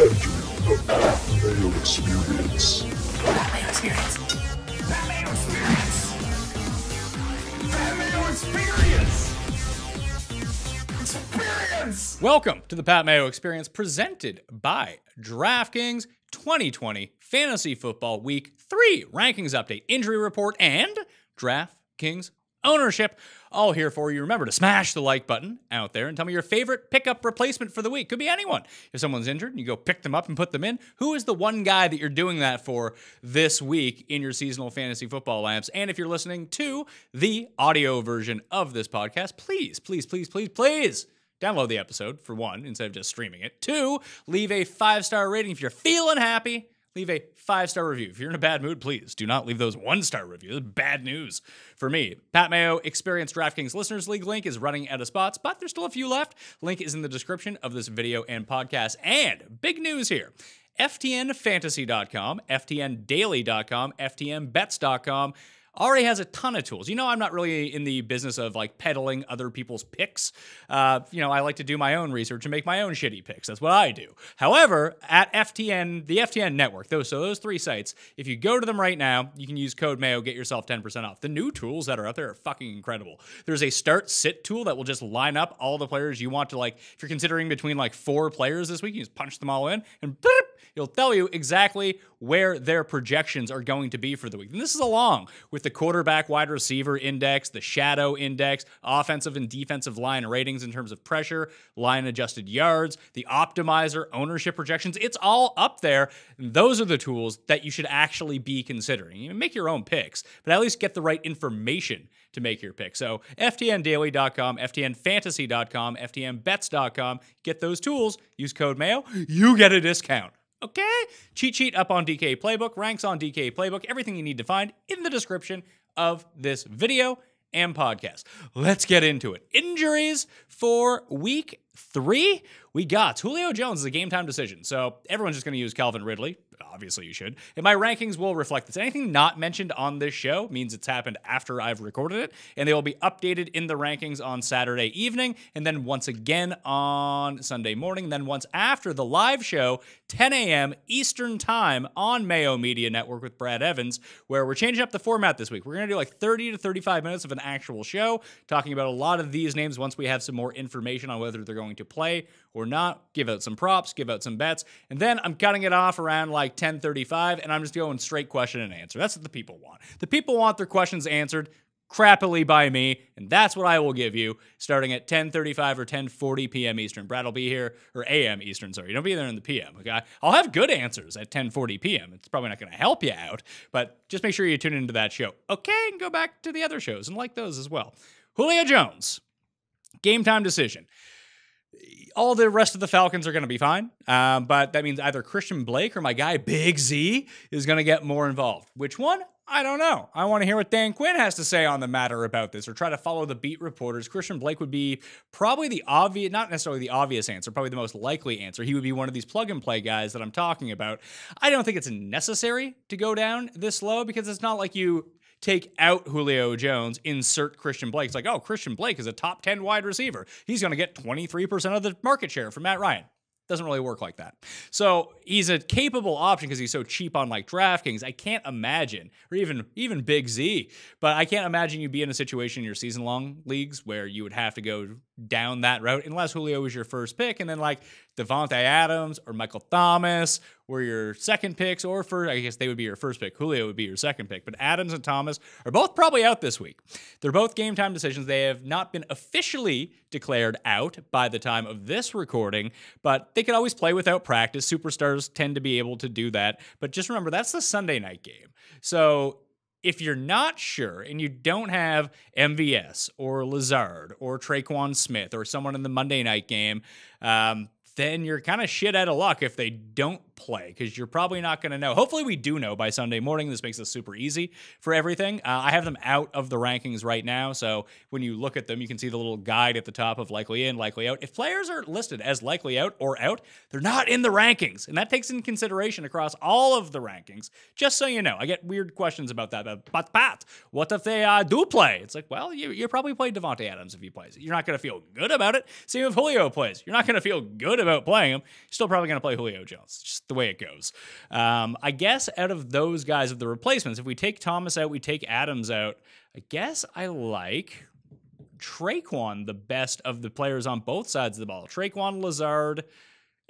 entering the blackmail experience. Blackmail experience. Blackmail experience. Blackmail experience. Experience. Welcome to the Pat Mayo Experience presented by DraftKings 2020 Fantasy Football Week 3 Rankings Update, Injury Report, and DraftKings Ownership all here for you. Remember to smash the like button out there and tell me your favorite pickup replacement for the week. Could be anyone. If someone's injured and you go pick them up and put them in, who is the one guy that you're doing that for this week in your seasonal fantasy football lamps? And if you're listening to the audio version of this podcast, please, please, please, please, please download the episode for one instead of just streaming it. Two, leave a five star rating if you're feeling happy leave a five star review. If you're in a bad mood, please do not leave those one star reviews. Bad news for me. Pat Mayo, experienced DraftKings Listeners League link is running out of spots, but there's still a few left. Link is in the description of this video and podcast. And big news here. FTNFantasy.com, FTNDaily.com, FTNBets.com already has a ton of tools. You know, I'm not really in the business of like peddling other people's picks. Uh, you know, I like to do my own research and make my own shitty picks. That's what I do. However, at FTN, the FTN network, those so those three sites, if you go to them right now, you can use code Mayo, get yourself 10% off. The new tools that are out there are fucking incredible. There's a start sit tool that will just line up all the players you want to like. If you're considering between like four players this week, you just punch them all in and. It'll tell you exactly where their projections are going to be for the week. And this is along with the quarterback wide receiver index, the shadow index, offensive and defensive line ratings in terms of pressure, line adjusted yards, the optimizer, ownership projections. It's all up there. And those are the tools that you should actually be considering. You make your own picks, but at least get the right information to make your pick. So, ftndaily.com, ftnfantasy.com, ftnbets.com, get those tools, use code MAYO, you get a discount. Okay? Cheat sheet up on DK Playbook, ranks on DK Playbook, everything you need to find in the description of this video and podcast. Let's get into it. Injuries for week three. We got Julio Jones is a game time decision. So everyone's just going to use Calvin Ridley obviously you should. And my rankings will reflect this. Anything not mentioned on this show means it's happened after I've recorded it, and they will be updated in the rankings on Saturday evening, and then once again on Sunday morning, then once after the live show, 10 a.m. Eastern Time on Mayo Media Network with Brad Evans, where we're changing up the format this week. We're going to do like 30 to 35 minutes of an actual show, talking about a lot of these names once we have some more information on whether they're going to play or not, give out some props, give out some bets, and then I'm cutting it off around like 10:35 and I'm just going straight question and answer. That's what the people want. The people want their questions answered crappily by me, and that's what I will give you starting at 10:35 or 10:40 p.m. Eastern. Brad will be here or a.m. Eastern, sorry. Don't be there in the p.m. Okay, I'll have good answers at 10:40 p.m. It's probably not going to help you out, but just make sure you tune into that show. Okay, and go back to the other shows and like those as well. Julio Jones, game time decision all the rest of the Falcons are going to be fine, um, but that means either Christian Blake or my guy Big Z is going to get more involved. Which one? I don't know. I want to hear what Dan Quinn has to say on the matter about this or try to follow the beat reporters. Christian Blake would be probably the obvious, not necessarily the obvious answer, probably the most likely answer. He would be one of these plug and play guys that I'm talking about. I don't think it's necessary to go down this low because it's not like you take out Julio Jones, insert Christian Blake. It's like, oh, Christian Blake is a top 10 wide receiver. He's going to get 23% of the market share from Matt Ryan. Doesn't really work like that. So he's a capable option because he's so cheap on like DraftKings. I can't imagine, or even even Big Z, but I can't imagine you'd be in a situation in your season long leagues where you would have to go down that route unless Julio was your first pick. And then like Devonte Adams or Michael Thomas were your second picks, or for I guess they would be your first pick. Julio would be your second pick, but Adams and Thomas are both probably out this week. They're both game time decisions. They have not been officially declared out by the time of this recording, but they could always play without practice. Superstars tend to be able to do that. But just remember, that's the Sunday night game. So if you're not sure and you don't have MVS or Lazard or Traquan Smith or someone in the Monday night game, um, then you're kind of shit out of luck if they don't play because you're probably not going to know. Hopefully, we do know by Sunday morning. This makes this super easy for everything. Uh, I have them out of the rankings right now. So when you look at them, you can see the little guide at the top of likely in, likely out. If players are listed as likely out or out, they're not in the rankings. And that takes in consideration across all of the rankings. Just so you know, I get weird questions about that. But, Pat, what if they uh, do play? It's like, well, you, you probably played Devonte Adams if he plays. You're not going to feel good about it. Same if Julio plays. You're not going to feel good about playing him. You're still probably going to play Julio Jones. Just the way it goes. Um, I guess out of those guys of the replacements, if we take Thomas out, we take Adams out. I guess I like Traquan the best of the players on both sides of the ball. Traquan Lazard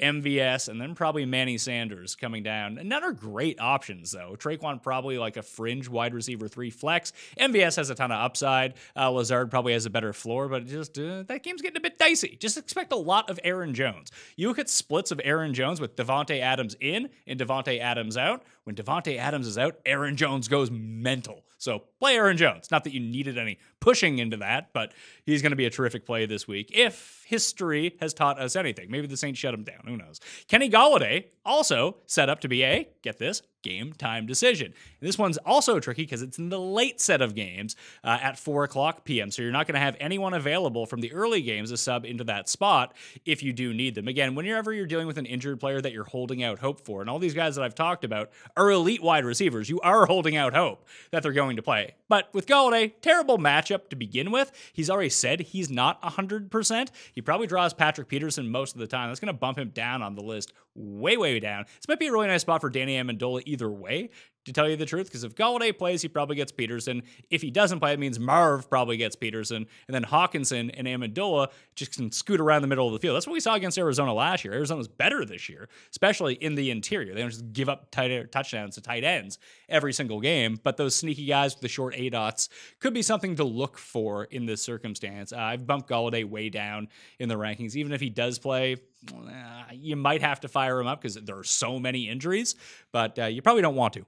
MVS, and then probably Manny Sanders coming down. None are great options, though. Traquan probably like a fringe wide receiver three flex. MVS has a ton of upside. Uh, Lazard probably has a better floor, but just uh, that game's getting a bit dicey. Just expect a lot of Aaron Jones. You look at splits of Aaron Jones with Devonte Adams in and Devonte Adams out when Devonte Adams is out, Aaron Jones goes mental. So play Aaron Jones. Not that you needed any pushing into that, but he's going to be a terrific play this week if history has taught us anything. Maybe the Saints shut him down. Who knows? Kenny Galladay also set up to be a get this game time decision. And this one's also tricky because it's in the late set of games uh, at 4 o'clock p.m. So you're not going to have anyone available from the early games to sub into that spot if you do need them. Again, whenever you're dealing with an injured player that you're holding out hope for, and all these guys that I've talked about are elite wide receivers, you are holding out hope that they're going to play. But with Galladay, terrible matchup to begin with. He's already said he's not 100%. He probably draws Patrick Peterson most of the time. That's going to bump him down on the list way, way down. This might be a really nice spot for Danny Amendola either way to tell you the truth, because if Galladay plays, he probably gets Peterson. If he doesn't play, it means Marv probably gets Peterson. And then Hawkinson and Amendola just can scoot around the middle of the field. That's what we saw against Arizona last year. Arizona's better this year, especially in the interior. They don't just give up tight touchdowns to tight ends every single game. But those sneaky guys with the short A dots could be something to look for in this circumstance. Uh, I've bumped Galladay way down in the rankings. Even if he does play, uh, you might have to fire him up because there are so many injuries, but uh, you probably don't want to.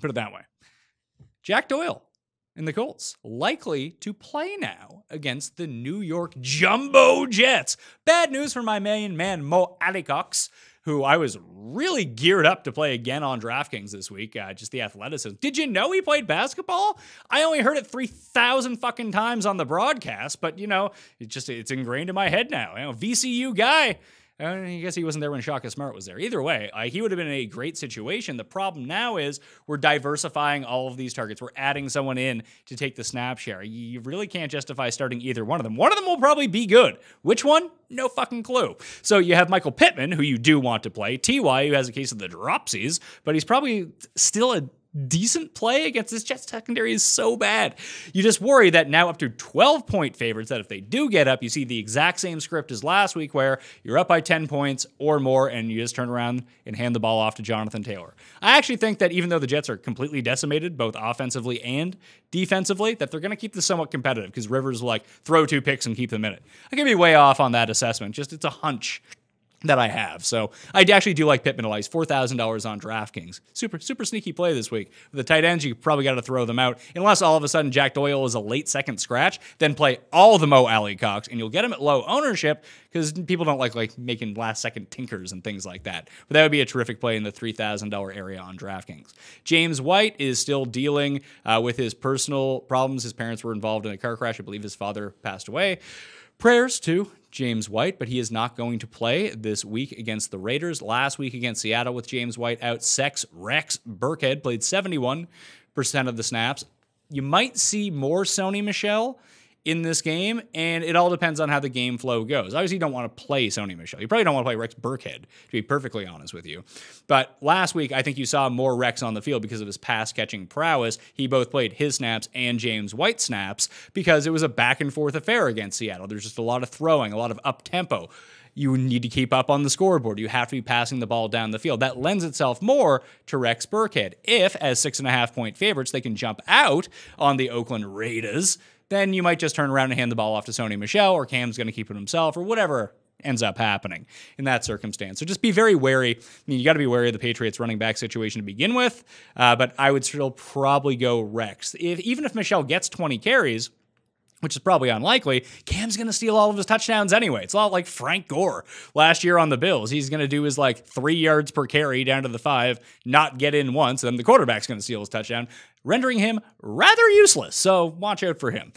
Put it that way. Jack Doyle and the Colts likely to play now against the New York Jumbo Jets. Bad news for my main man, Mo Alicox, who I was really geared up to play again on DraftKings this week. Uh, just the athleticism. Did you know he played basketball? I only heard it 3,000 fucking times on the broadcast, but you know, it just, it's ingrained in my head now. You know, VCU guy. I guess he wasn't there when Shaka Smart was there. Either way, uh, he would have been in a great situation. The problem now is we're diversifying all of these targets. We're adding someone in to take the snap share. You really can't justify starting either one of them. One of them will probably be good. Which one? No fucking clue. So you have Michael Pittman, who you do want to play, Ty, who has a case of the dropsies, but he's probably still a decent play against this Jets secondary is so bad. You just worry that now up to 12 point favorites, that if they do get up, you see the exact same script as last week where you're up by 10 points or more and you just turn around and hand the ball off to Jonathan Taylor. I actually think that even though the Jets are completely decimated, both offensively and defensively, that they're going to keep this somewhat competitive because Rivers will like throw two picks and keep them in it. I could be way off on that assessment. Just it's a hunch that I have. So I actually do like Pittman a lot. He's four thousand dollars on DraftKings. Super super sneaky play this week. With the tight ends, you probably got to throw them out unless all of a sudden Jack Doyle is a late second scratch. Then play all the Mo Alley Cox, and you'll get him at low ownership because people don't like like making last second tinkers and things like that. But that would be a terrific play in the three thousand dollar area on DraftKings. James White is still dealing uh, with his personal problems. His parents were involved in a car crash. I believe his father passed away. Prayers to James White, but he is not going to play this week against the Raiders. Last week against Seattle with James White out, Sex Rex Burkhead played 71% of the snaps. You might see more Sony Michelle in this game, and it all depends on how the game flow goes. Obviously, you don't want to play Sony Michelle. You probably don't want to play Rex Burkhead, to be perfectly honest with you. But last week, I think you saw more Rex on the field because of his pass catching prowess. He both played his snaps and James White snaps because it was a back and forth affair against Seattle. There's just a lot of throwing, a lot of up tempo you need to keep up on the scoreboard. You have to be passing the ball down the field. That lends itself more to Rex Burkhead. If, as six and a half point favorites, they can jump out on the Oakland Raiders, then you might just turn around and hand the ball off to Sony Michelle, or Cam's going to keep it himself, or whatever ends up happening in that circumstance. So just be very wary. I mean, you got to be wary of the Patriots running back situation to begin with, uh, but I would still probably go Rex. If, even if Michelle gets 20 carries, which is probably unlikely, Cam's going to steal all of his touchdowns anyway. It's a lot like Frank Gore last year on the Bills. He's going to do his like three yards per carry down to the five, not get in once, and then the quarterback's going to steal his touchdown rendering him rather useless, so watch out for him.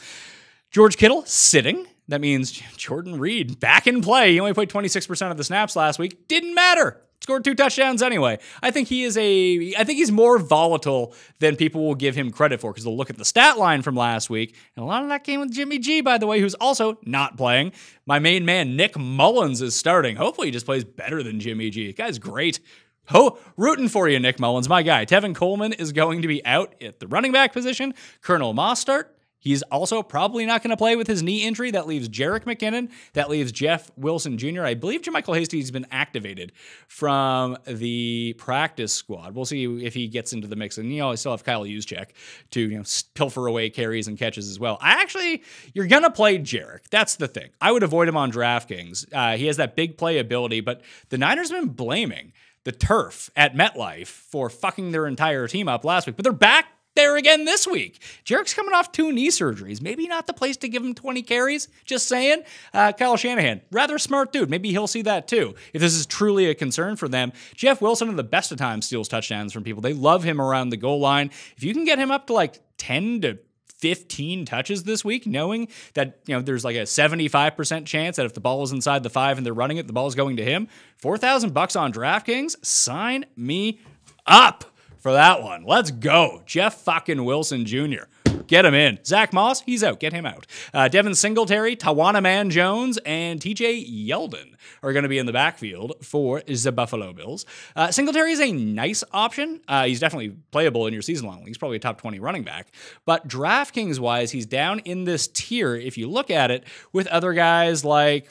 George Kittle sitting. That means Jordan Reed back in play. He only played 26% of the snaps last week. Didn't matter scored two touchdowns anyway. I think he is a I think he's more volatile than people will give him credit for because they'll look at the stat line from last week and a lot of that came with Jimmy G by the way who's also not playing. My main man Nick Mullins is starting. Hopefully he just plays better than Jimmy G. guy's great. Oh, rooting for you, Nick Mullins, my guy. Tevin Coleman is going to be out at the running back position. Colonel Mostert, he's also probably not going to play with his knee injury. That leaves Jarek McKinnon. That leaves Jeff Wilson Jr. I believe Jermichael Hasty's been activated from the practice squad. We'll see if he gets into the mix. And you know, I still have Kyle Uzcheck to you know pilfer away carries and catches as well. I actually, you're going to play Jarek. That's the thing. I would avoid him on DraftKings. Uh, he has that big play ability, but the Niners have been blaming the turf at MetLife for fucking their entire team up last week, but they're back there again this week. Jarek's coming off two knee surgeries. Maybe not the place to give him 20 carries. Just saying. Uh, Kyle Shanahan, rather smart dude. Maybe he'll see that too. If this is truly a concern for them, Jeff Wilson of the best of times steals touchdowns from people. They love him around the goal line. If you can get him up to like 10 to 15 touches this week, knowing that, you know, there's like a 75% chance that if the ball is inside the five and they're running it, the ball is going to him. 4,000 bucks on DraftKings. Sign me up for that one. Let's go. Jeff fucking Wilson Jr. Get him in. Zach Moss, he's out. Get him out. Uh, Devin Singletary, Tawana Man Jones, and TJ Yeldon are going to be in the backfield for the Buffalo Bills. Uh, Singletary is a nice option. Uh, he's definitely playable in your season long. He's probably a top 20 running back. But DraftKings wise, he's down in this tier, if you look at it, with other guys like.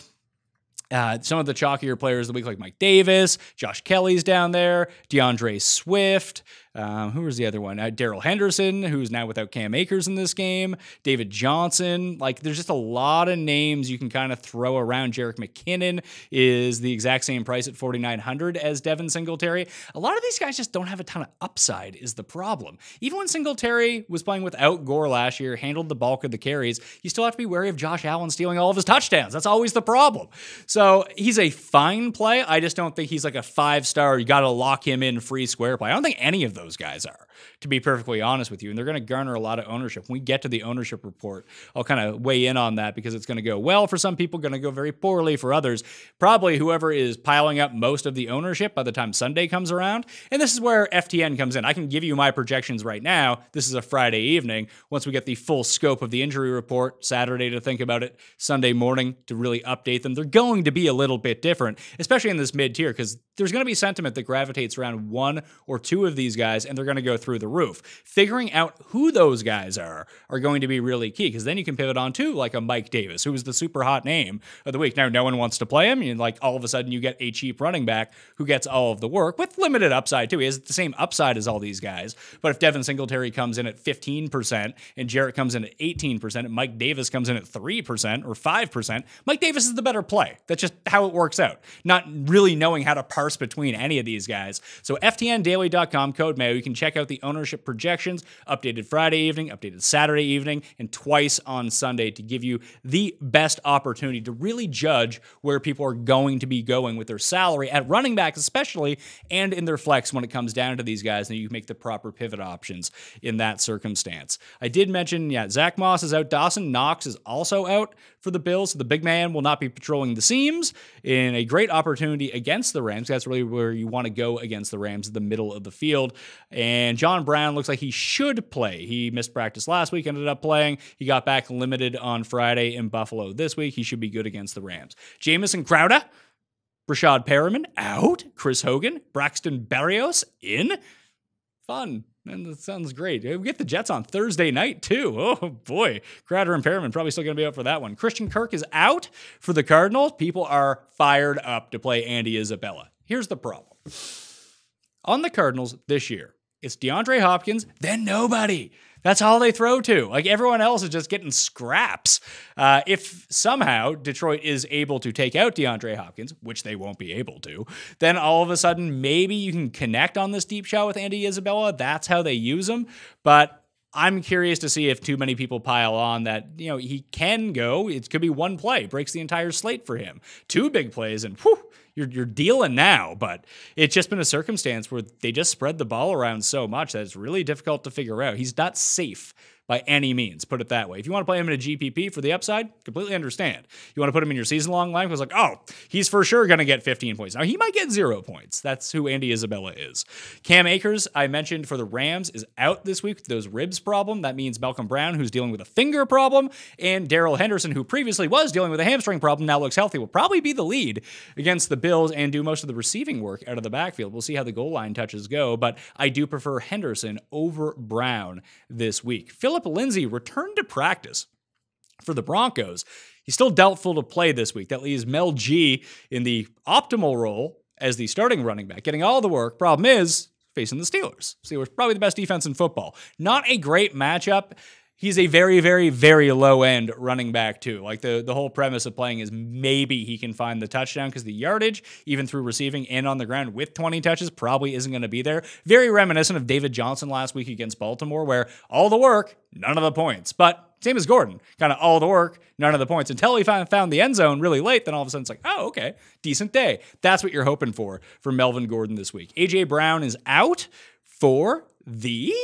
Uh, some of the chalkier players of the week, like Mike Davis, Josh Kelly's down there, DeAndre Swift, um, who was the other one? Uh, Daryl Henderson, who's now without Cam Akers in this game. David Johnson. Like, there's just a lot of names you can kind of throw around. Jarek McKinnon is the exact same price at 4,900 as Devin Singletary. A lot of these guys just don't have a ton of upside, is the problem. Even when Singletary was playing without Gore last year, handled the bulk of the carries, you still have to be wary of Josh Allen stealing all of his touchdowns. That's always the problem. So he's a fine play. I just don't think he's like a five star, you got to lock him in free square play. I don't think any of them those guys are to be perfectly honest with you. And they're going to garner a lot of ownership. When we get to the ownership report, I'll kind of weigh in on that because it's going to go well for some people, going to go very poorly for others. Probably whoever is piling up most of the ownership by the time Sunday comes around. And this is where FTN comes in. I can give you my projections right now. This is a Friday evening. Once we get the full scope of the injury report, Saturday to think about it, Sunday morning to really update them, they're going to be a little bit different, especially in this mid tier, because there's going to be sentiment that gravitates around one or two of these guys, and they're going to go through through the roof. Figuring out who those guys are are going to be really key because then you can pivot on to like a Mike Davis, who was the super hot name of the week. Now no one wants to play him, and like all of a sudden you get a cheap running back who gets all of the work with limited upside too. He has the same upside as all these guys, but if Devin Singletary comes in at 15% and Jarrett comes in at 18% and Mike Davis comes in at 3% or 5%, Mike Davis is the better play. That's just how it works out. Not really knowing how to parse between any of these guys. So FTNDaily.com code Mayo. You can check out the ownership projections, updated Friday evening, updated Saturday evening, and twice on Sunday to give you the best opportunity to really judge where people are going to be going with their salary at running back, especially, and in their flex when it comes down to these guys, and you make the proper pivot options in that circumstance. I did mention, yeah, Zach Moss is out, Dawson Knox is also out for the Bills, so the big man will not be patrolling the seams in a great opportunity against the Rams. That's really where you want to go against the Rams, the middle of the field. And John Brown looks like he should play. He missed practice last week, ended up playing. He got back limited on Friday in Buffalo this week. He should be good against the Rams. Jamison Crowder, Rashad Perriman out. Chris Hogan, Braxton Barrios in. Fun. And that sounds great. We get the Jets on Thursday night, too. Oh, boy. Crowder and Perriman probably still going to be out for that one. Christian Kirk is out for the Cardinals. People are fired up to play Andy Isabella. Here's the problem on the Cardinals this year, it's DeAndre Hopkins, then nobody. That's all they throw to. Like everyone else is just getting scraps. Uh, if somehow Detroit is able to take out DeAndre Hopkins, which they won't be able to, then all of a sudden maybe you can connect on this deep shot with Andy Isabella. That's how they use him. But I'm curious to see if too many people pile on that, you know, he can go. It could be one play, breaks the entire slate for him. Two big plays, and whew, you're you're dealing now, but it's just been a circumstance where they just spread the ball around so much that it's really difficult to figure out. He's not safe by any means, put it that way. If you want to play him in a GPP for the upside, completely understand. You want to put him in your season long line because, like, oh, he's for sure going to get 15 points. Now, he might get zero points. That's who Andy Isabella is. Cam Akers, I mentioned for the Rams, is out this week with those ribs problem. That means Malcolm Brown, who's dealing with a finger problem, and Daryl Henderson, who previously was dealing with a hamstring problem, now looks healthy, will probably be the lead against the Bills and do most of the receiving work out of the backfield. We'll see how the goal line touches go, but I do prefer Henderson over Brown this week. Philip Philip Lindsay returned to practice for the Broncos. He's still doubtful to play this week. That leaves Mel G in the optimal role as the starting running back, getting all the work. Problem is, facing the Steelers. Steelers, probably the best defense in football. Not a great matchup he's a very, very, very low end running back too. Like the the whole premise of playing is maybe he can find the touchdown because the yardage, even through receiving and on the ground with 20 touches, probably isn't going to be there. Very reminiscent of David Johnson last week against Baltimore, where all the work, none of the points, but. Same as Gordon, kind of all the work, none of the points. Until he found, found the end zone really late, then all of a sudden it's like, oh, okay, decent day. That's what you're hoping for for Melvin Gordon this week. AJ Brown is out for the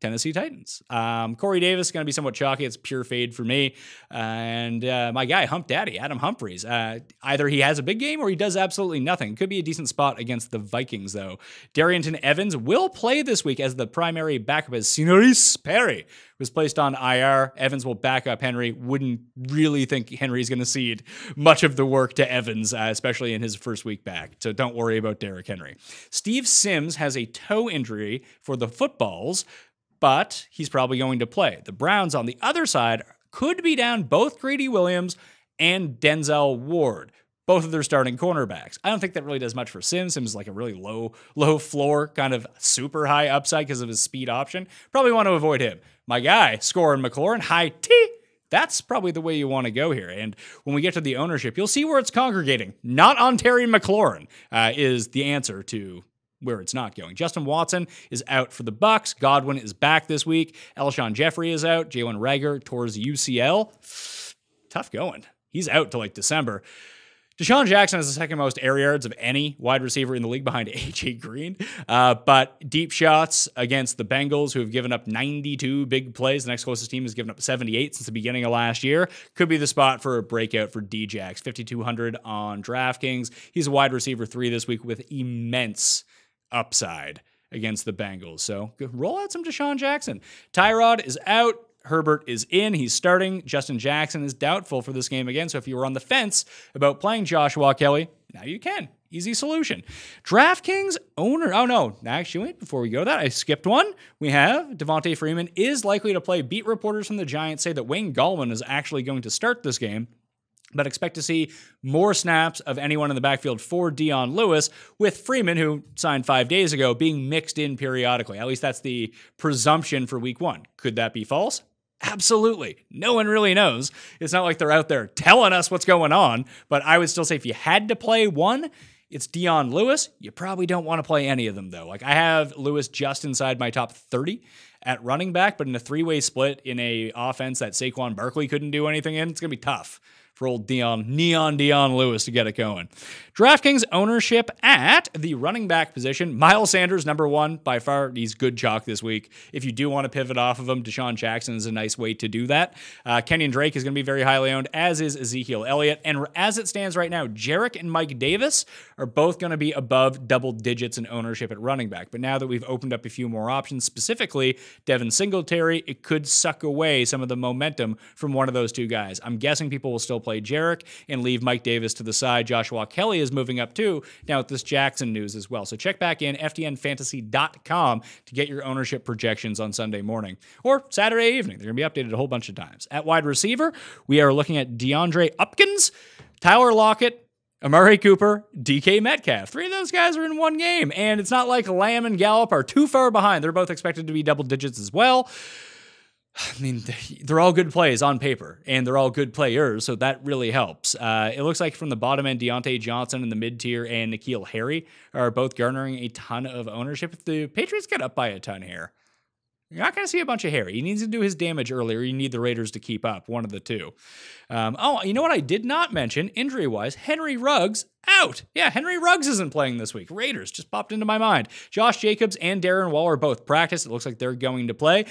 Tennessee Titans. Um, Corey Davis going to be somewhat chalky. It's pure fade for me. Uh, and uh, my guy, Hump Daddy, Adam Humphreys. Uh, either he has a big game or he does absolutely nothing. Could be a decent spot against the Vikings, though. Darianton Evans will play this week as the primary backup as Senoris Perry was placed on IR. Evans will back up Henry. Wouldn't really think Henry's going to cede much of the work to Evans, uh, especially in his first week back. So don't worry about Derrick Henry. Steve Sims has a toe injury for the footballs but he's probably going to play. The Browns on the other side could be down both Grady Williams and Denzel Ward, both of their starting cornerbacks. I don't think that really does much for Sims. Sims is like a really low, low floor, kind of super high upside because of his speed option. Probably want to avoid him. My guy, scoring McLaurin, high T. That's probably the way you want to go here. And when we get to the ownership, you'll see where it's congregating. Not on Terry McLaurin uh, is the answer to where it's not going. Justin Watson is out for the Bucks. Godwin is back this week. Elshon Jeffrey is out. Jalen Rager towards UCL. Tough going. He's out till like December. Deshaun Jackson has the second most air yards of any wide receiver in the league behind AJ Green. Uh, but deep shots against the Bengals, who have given up 92 big plays. The next closest team has given up 78 since the beginning of last year. Could be the spot for a breakout for Djax. 5,200 on DraftKings. He's a wide receiver three this week with immense upside against the Bengals. So roll out some Deshaun Jackson. Tyrod is out. Herbert is in. He's starting. Justin Jackson is doubtful for this game again. So if you were on the fence about playing Joshua Kelly, now you can. Easy solution. DraftKings owner. Oh no, actually, wait, before we go to that, I skipped one. We have Devontae Freeman is likely to play. Beat reporters from the Giants say that Wayne Gallman is actually going to start this game. But expect to see more snaps of anyone in the backfield for Dion Lewis, with Freeman, who signed five days ago, being mixed in periodically. At least that's the presumption for week one. Could that be false? Absolutely. No one really knows. It's not like they're out there telling us what's going on, but I would still say if you had to play one, it's Dion Lewis. You probably don't want to play any of them, though. Like, I have Lewis just inside my top 30 at running back, but in a three way split in a offense that Saquon Barkley couldn't do anything in, it's going to be tough for old Dion, Neon Dion Lewis to get it going. DraftKings ownership at the running back position. Miles Sanders, number one, by far. He's good chalk this week. If you do want to pivot off of him, Deshaun Jackson is a nice way to do that. Uh, Kenyon Drake is going to be very highly owned, as is Ezekiel Elliott. And as it stands right now, Jarek and Mike Davis are both going to be above double digits in ownership at running back. But now that we've opened up a few more options, specifically Devin Singletary, it could suck away some of the momentum from one of those two guys. I'm guessing people will still play Jarek and leave Mike Davis to the side. Joshua Kelly is moving up too. Now with this Jackson news as well. So check back in FTNFantasy.com to get your ownership projections on Sunday morning or Saturday evening. They're going to be updated a whole bunch of times. At wide receiver, we are looking at DeAndre Upkins, Tyler Lockett, Amari Cooper, DK Metcalf. Three of those guys are in one game. And it's not like Lamb and Gallup are too far behind. They're both expected to be double digits as well. I mean, they're all good plays on paper, and they're all good players, so that really helps. Uh, it looks like from the bottom end, Deontay Johnson in the mid tier and Nikhil Harry are both garnering a ton of ownership. If the Patriots get up by a ton here, you're not going to see a bunch of Harry. He needs to do his damage earlier. You need the Raiders to keep up, one of the two. Um, oh, you know what I did not mention injury wise? Henry Ruggs out. Yeah, Henry Ruggs isn't playing this week. Raiders just popped into my mind. Josh Jacobs and Darren Waller both practice. It looks like they're going to play.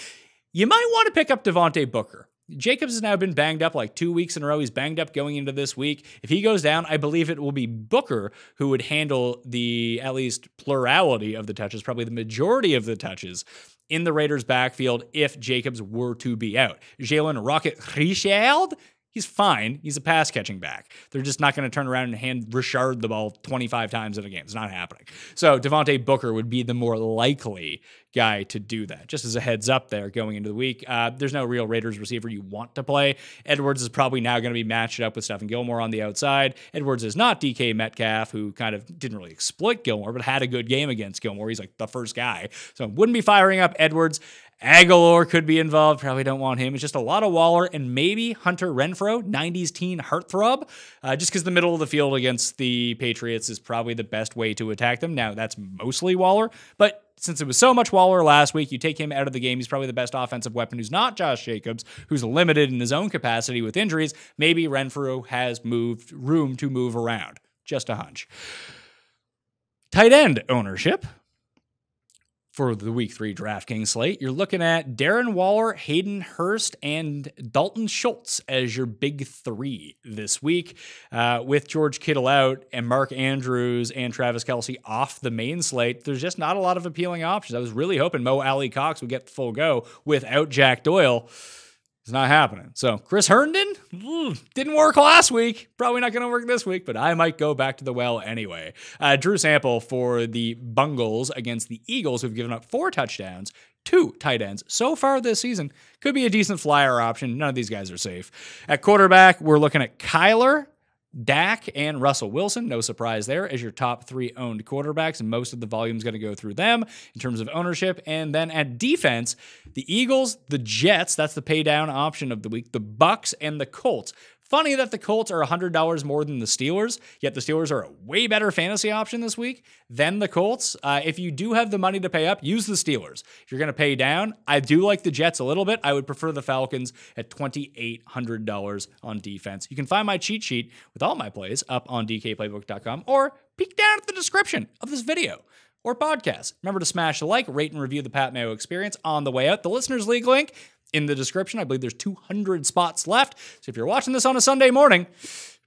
You might want to pick up Devonte Booker. Jacobs has now been banged up like two weeks in a row. He's banged up going into this week. If he goes down, I believe it will be Booker who would handle the at least plurality of the touches, probably the majority of the touches in the Raiders' backfield if Jacobs were to be out. Jalen Rocket Richard He's fine. He's a pass catching back. They're just not going to turn around and hand Richard the ball 25 times in a game. It's not happening. So Devontae Booker would be the more likely guy to do that. Just as a heads up there going into the week, uh, there's no real Raiders receiver you want to play. Edwards is probably now going to be matched up with Stephen Gilmore on the outside. Edwards is not DK Metcalf, who kind of didn't really exploit Gilmore, but had a good game against Gilmore. He's like the first guy. So wouldn't be firing up Edwards. Aguilar could be involved. Probably don't want him. It's just a lot of Waller and maybe Hunter Renfro, 90s teen heartthrob, uh, just because the middle of the field against the Patriots is probably the best way to attack them. Now, that's mostly Waller, but since it was so much Waller last week, you take him out of the game. He's probably the best offensive weapon who's not Josh Jacobs, who's limited in his own capacity with injuries. Maybe Renfro has moved room to move around. Just a hunch. Tight end ownership for the week three DraftKings slate, you're looking at Darren Waller, Hayden Hurst, and Dalton Schultz as your big three this week, uh, with George Kittle out and Mark Andrews and Travis Kelsey off the main slate. There's just not a lot of appealing options. I was really hoping Mo Ali Cox would get the full go without Jack Doyle. It's not happening. So Chris Herndon didn't work last week. Probably not going to work this week, but I might go back to the well anyway. Uh, Drew Sample for the Bungles against the Eagles, who've given up four touchdowns, two tight ends so far this season. Could be a decent flyer option. None of these guys are safe. At quarterback, we're looking at Kyler Dak and Russell Wilson, no surprise there, as your top three owned quarterbacks. And most of the volume is going to go through them in terms of ownership. And then at defense, the Eagles, the Jets, that's the pay down option of the week, the Bucks, and the Colts Funny that the Colts are $100 more than the Steelers, yet the Steelers are a way better fantasy option this week than the Colts. Uh, if you do have the money to pay up, use the Steelers. If you're going to pay down, I do like the Jets a little bit. I would prefer the Falcons at $2,800 on defense. You can find my cheat sheet with all my plays up on dkplaybook.com or peek down at the description of this video or podcast. Remember to smash the like, rate, and review the Pat Mayo experience on the way out. The Listeners League link in the description. I believe there's 200 spots left. So if you're watching this on a Sunday morning,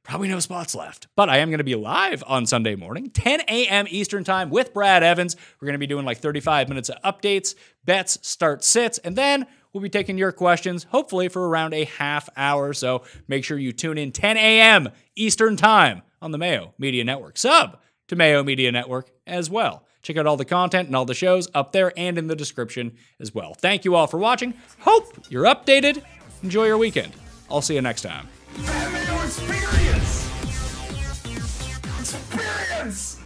probably no spots left. But I am going to be live on Sunday morning, 10 a.m. Eastern Time with Brad Evans. We're going to be doing like 35 minutes of updates, bets, start sits, and then we'll be taking your questions hopefully for around a half hour. So make sure you tune in 10 a.m. Eastern Time on the Mayo Media Network. Sub to Mayo Media Network as well. Check out all the content and all the shows up there and in the description as well. Thank you all for watching. Hope you're updated. Enjoy your weekend. I'll see you next time. Experience. Experience.